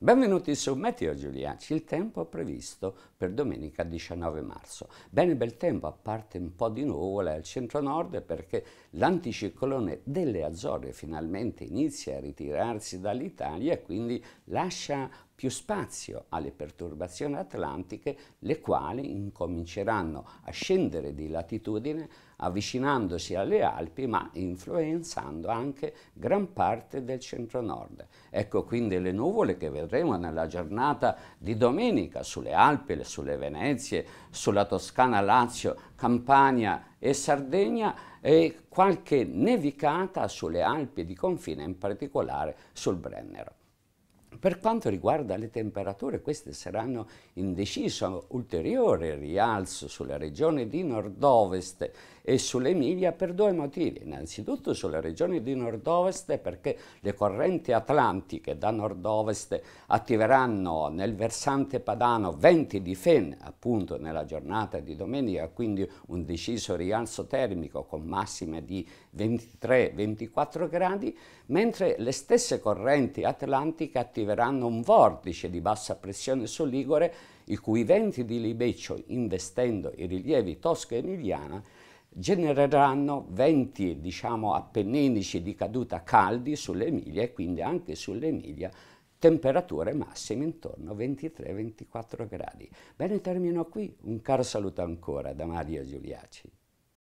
Benvenuti su Meteo Giuliaci, il tempo previsto per domenica 19 marzo. Bene bel tempo, a parte un po' di nuvole al centro-nord perché l'anticiclone delle Azzorre finalmente inizia a ritirarsi dall'Italia e quindi lascia più spazio alle perturbazioni atlantiche, le quali incominceranno a scendere di latitudine avvicinandosi alle Alpi ma influenzando anche gran parte del centro-nord. Ecco quindi le nuvole che vedremo nella giornata di domenica sulle Alpi, sulle Venezie, sulla Toscana, Lazio, Campania e Sardegna e qualche nevicata sulle Alpi di confine, in particolare sul Brennero. Per quanto riguarda le temperature, queste saranno in deciso ulteriore rialzo sulla regione di nord-ovest e sull'Emilia per due motivi. Innanzitutto sulla regione di nord-ovest perché le correnti atlantiche da nord-ovest attiveranno nel versante padano venti di fen, appunto nella giornata di domenica, quindi un deciso rialzo termico con massime di 23-24 gradi, mentre le stesse correnti atlantiche attiveranno attiveranno un vortice di bassa pressione soligore i cui venti di libeccio, investendo i rilievi Tosca e Emiliana, genereranno venti diciamo, appenninici di caduta caldi sull'Emilia e quindi anche sull'Emilia temperature massime intorno a 23-24 gradi. Bene, termino qui. Un caro saluto ancora da Maria Giuliaci.